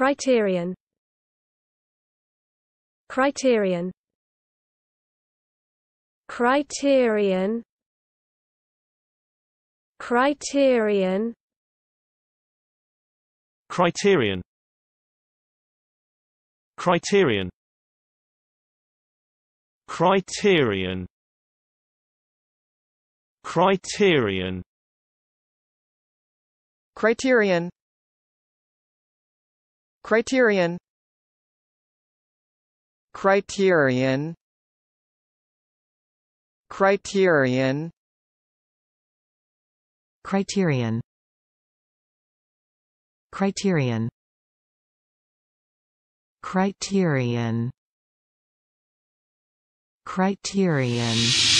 Criterion Criterion Criterion Criterion Criterion Criterion Criterion Criterion Criterion Criterion Criterion Criterion Criterion Criterion Criterion Criterion